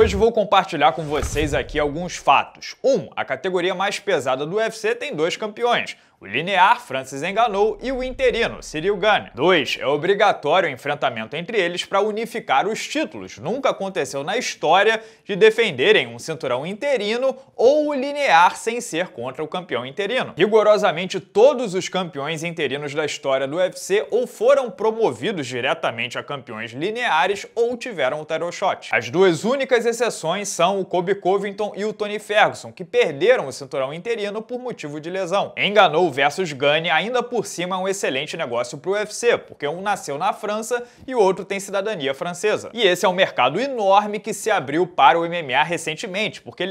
Hoje vou compartilhar com vocês aqui alguns fatos. 1. Um, a categoria mais pesada do UFC tem dois campeões, o linear, Francis Enganou, e o interino, Cyril Gane. Dois É obrigatório o enfrentamento entre eles para unificar os títulos. Nunca aconteceu na história de defenderem um cinturão interino ou o linear sem ser contra o campeão interino. Rigorosamente todos os campeões interinos da história do UFC ou foram promovidos diretamente a campeões lineares ou tiveram o title shot. As duas únicas exceções são o Kobe Covington e o Tony Ferguson, que perderam o cinturão interino por motivo de lesão. Enganou versus Gane ainda por cima é um excelente negócio para o UFC, porque um nasceu na França e o outro tem cidadania francesa. E esse é um mercado enorme que se abriu para o MMA recentemente, porque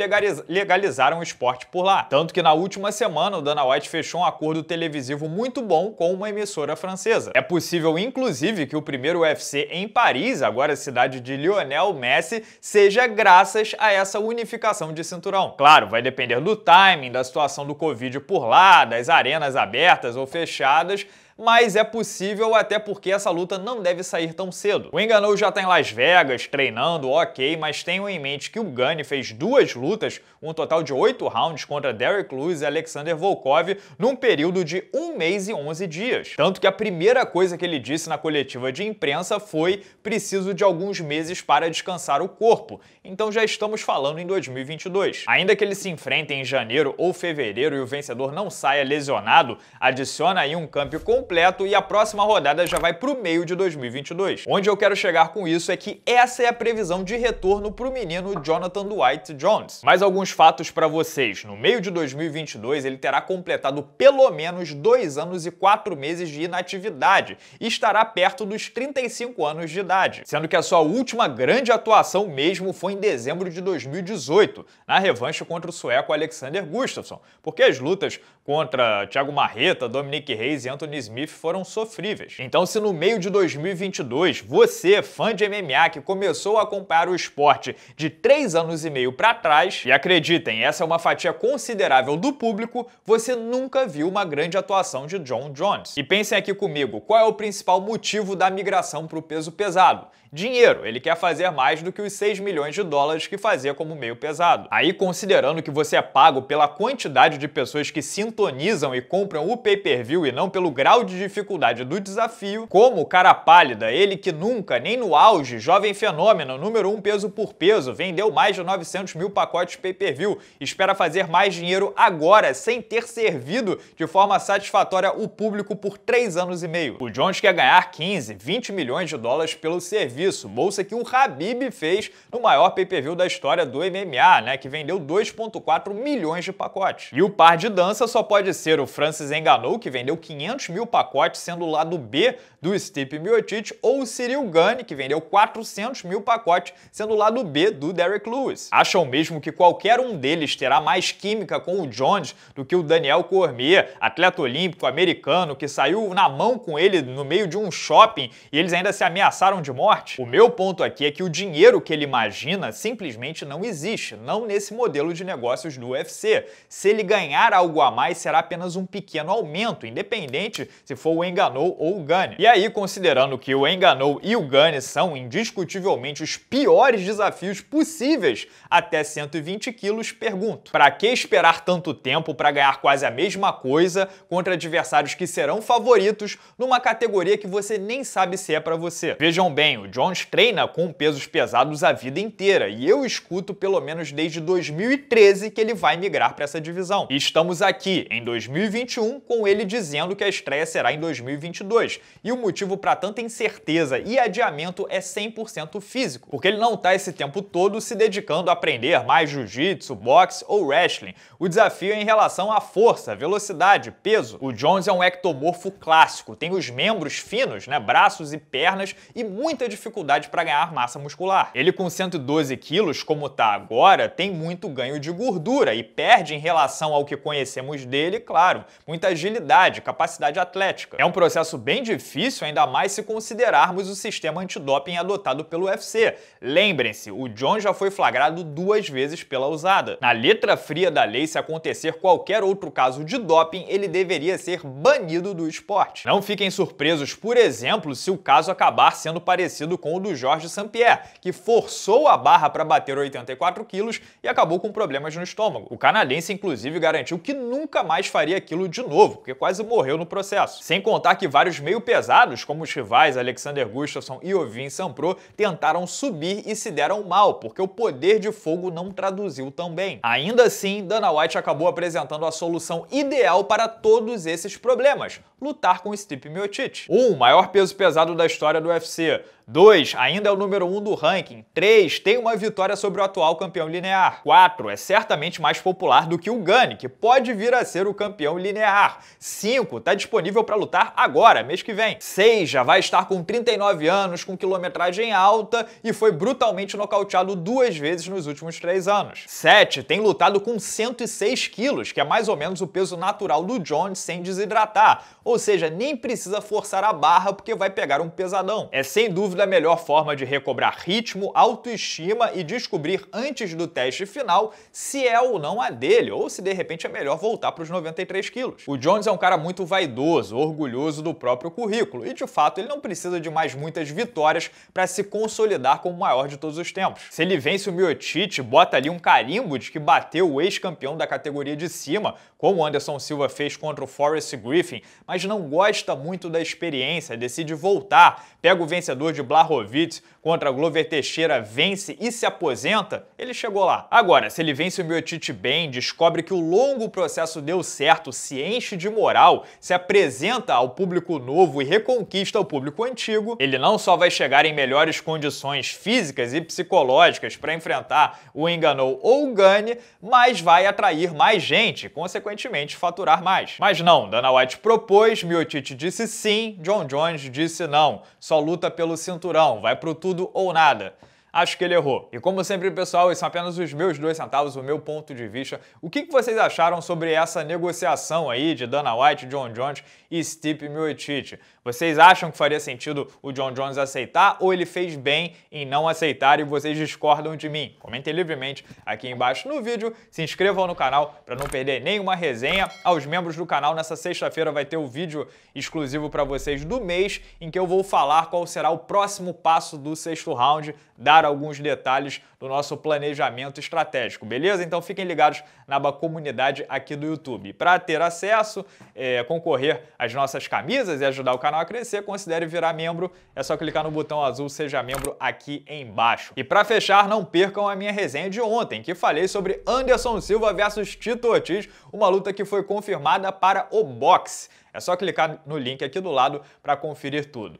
legalizaram o esporte por lá. Tanto que na última semana o Dana White fechou um acordo televisivo muito bom com uma emissora francesa. É possível, inclusive, que o primeiro UFC em Paris, agora cidade de Lionel Messi, seja graças a essa unificação de cinturão. Claro, vai depender do timing, da situação do Covid por lá, das arenas arenas abertas ou fechadas, mas é possível até porque essa luta não deve sair tão cedo. O Enganou já está em Las Vegas treinando, ok, mas tenham em mente que o Gunny fez duas lutas, um total de oito rounds contra Derek Lewis e Alexander Volkov num período de um mês e onze dias. Tanto que a primeira coisa que ele disse na coletiva de imprensa foi preciso de alguns meses para descansar o corpo, então já estamos falando em 2022. Ainda que ele se enfrentem em janeiro ou fevereiro e o vencedor não saia lesionado, adiciona aí um câmbio com completo e a próxima rodada já vai para o meio de 2022. Onde eu quero chegar com isso é que essa é a previsão de retorno para o menino Jonathan Dwight Jones. Mais alguns fatos para vocês. No meio de 2022, ele terá completado pelo menos dois anos e quatro meses de inatividade e estará perto dos 35 anos de idade, sendo que a sua última grande atuação mesmo foi em dezembro de 2018, na revanche contra o sueco Alexander Gustafsson, porque as lutas contra Thiago Marreta, Dominic Reis e Anthony Smith Smith foram sofríveis. Então, se no meio de 2022 você, fã de MMA que começou a acompanhar o esporte de três anos e meio para trás, e acreditem, essa é uma fatia considerável do público, você nunca viu uma grande atuação de John Jones. E pensem aqui comigo, qual é o principal motivo da migração para o peso pesado? dinheiro. Ele quer fazer mais do que os 6 milhões de dólares que fazia como meio pesado. Aí, considerando que você é pago pela quantidade de pessoas que sintonizam e compram o pay-per-view e não pelo grau de dificuldade do desafio, como o cara pálida, ele que nunca, nem no auge, jovem fenômeno, número 1 um peso por peso, vendeu mais de 900 mil pacotes pay-per-view, espera fazer mais dinheiro agora, sem ter servido de forma satisfatória o público por 3 anos e meio. O Jones quer ganhar 15, 20 milhões de dólares pelo serviço isso, bolsa que o Habib fez no maior pay-per-view da história do MMA, né, que vendeu 2.4 milhões de pacotes. E o par de dança só pode ser o Francis Enganou, que vendeu 500 mil pacotes, sendo o lado B do Stipe Miocic, ou o Cyril Gane, que vendeu 400 mil pacotes, sendo o lado B do Derek Lewis. Acham mesmo que qualquer um deles terá mais química com o Jones do que o Daniel Cormier, atleta olímpico americano que saiu na mão com ele no meio de um shopping e eles ainda se ameaçaram de morte? parte. O meu ponto aqui é que o dinheiro que ele imagina simplesmente não existe, não nesse modelo de negócios do UFC. Se ele ganhar algo a mais, será apenas um pequeno aumento, independente se for o Enganou ou o Gane. E aí, considerando que o Enganou e o Gane são indiscutivelmente os piores desafios possíveis até 120 quilos, pergunto: para que esperar tanto tempo para ganhar quase a mesma coisa contra adversários que serão favoritos numa categoria que você nem sabe se é para você? Vejam bem, o Jones treina com pesos pesados a vida inteira e eu escuto pelo menos desde 2013 que ele vai migrar para essa divisão. E estamos aqui em 2021 com ele dizendo que a estreia será em 2022. E o motivo para tanta incerteza e adiamento é 100% físico, porque ele não está esse tempo todo se dedicando a aprender mais jiu-jitsu, boxe ou wrestling. O desafio é em relação à força, velocidade, peso. O Jones é um ectomorfo clássico, tem os membros finos, né, braços e pernas e muita dificuldade dificuldade para ganhar massa muscular. Ele com 112 quilos, como tá agora, tem muito ganho de gordura e perde em relação ao que conhecemos dele, claro, muita agilidade, capacidade atlética. É um processo bem difícil, ainda mais se considerarmos o sistema antidoping adotado pelo UFC. Lembrem-se, o John já foi flagrado duas vezes pela usada. Na letra fria da lei, se acontecer qualquer outro caso de doping, ele deveria ser banido do esporte. Não fiquem surpresos, por exemplo, se o caso acabar sendo parecido parecido com o do Jorge Sampierre, que forçou a barra para bater 84 quilos e acabou com problemas no estômago. O canadense, inclusive, garantiu que nunca mais faria aquilo de novo, porque quase morreu no processo. Sem contar que vários meio pesados, como os rivais Alexander Gustafsson e Ovin Sampro, tentaram subir e se deram mal, porque o poder de fogo não traduziu tão bem. Ainda assim, Dana White acabou apresentando a solução ideal para todos esses problemas, lutar com Stipe Miocic. 1. Um, maior peso pesado da história do UFC. 2. Ainda é o número 1 um do ranking. 3. Tem uma vitória sobre o atual campeão linear. 4. É certamente mais popular do que o Gane que pode vir a ser o campeão linear. 5. Está disponível para lutar agora, mês que vem. 6. Já vai estar com 39 anos, com quilometragem alta e foi brutalmente nocauteado duas vezes nos últimos três anos. 7. Tem lutado com 106 quilos, que é mais ou menos o peso natural do Jones sem desidratar ou seja, nem precisa forçar a barra porque vai pegar um pesadão. É sem dúvida a melhor forma de recobrar ritmo, autoestima e descobrir antes do teste final se é ou não a dele, ou se de repente é melhor voltar para os 93 quilos. O Jones é um cara muito vaidoso, orgulhoso do próprio currículo, e de fato ele não precisa de mais muitas vitórias para se consolidar como o maior de todos os tempos. Se ele vence o Miotite, bota ali um carimbo de que bateu o ex-campeão da categoria de cima, como o Anderson Silva fez contra o Forrest Griffin, mas mas não gosta muito da experiência, decide voltar, pega o vencedor de Blahovic contra Glover Teixeira, vence e se aposenta, ele chegou lá. Agora, se ele vence o Miotite bem, descobre que o longo processo deu certo, se enche de moral, se apresenta ao público novo e reconquista o público antigo, ele não só vai chegar em melhores condições físicas e psicológicas para enfrentar o Enganou ou o Gane, mas vai atrair mais gente, consequentemente faturar mais. Mas não, Dana White propôs depois, Miotite disse sim, John Jones disse não. Só luta pelo cinturão, vai pro tudo ou nada acho que ele errou. E como sempre, pessoal, esses são apenas os meus dois centavos, o meu ponto de vista. O que vocês acharam sobre essa negociação aí de Dana White, John Jones e Steve Miocic? Vocês acham que faria sentido o John Jones aceitar ou ele fez bem em não aceitar e vocês discordam de mim? Comentem livremente aqui embaixo no vídeo, se inscrevam no canal para não perder nenhuma resenha. Aos membros do canal, nessa sexta-feira vai ter o um vídeo exclusivo para vocês do mês em que eu vou falar qual será o próximo passo do sexto round da alguns detalhes do nosso planejamento estratégico, beleza? Então fiquem ligados na aba comunidade aqui do YouTube. Para ter acesso, é, concorrer às nossas camisas e ajudar o canal a crescer, considere virar membro. É só clicar no botão azul Seja Membro aqui embaixo. E para fechar, não percam a minha resenha de ontem, que falei sobre Anderson Silva versus Tito Ortiz, uma luta que foi confirmada para o boxe. É só clicar no link aqui do lado para conferir tudo.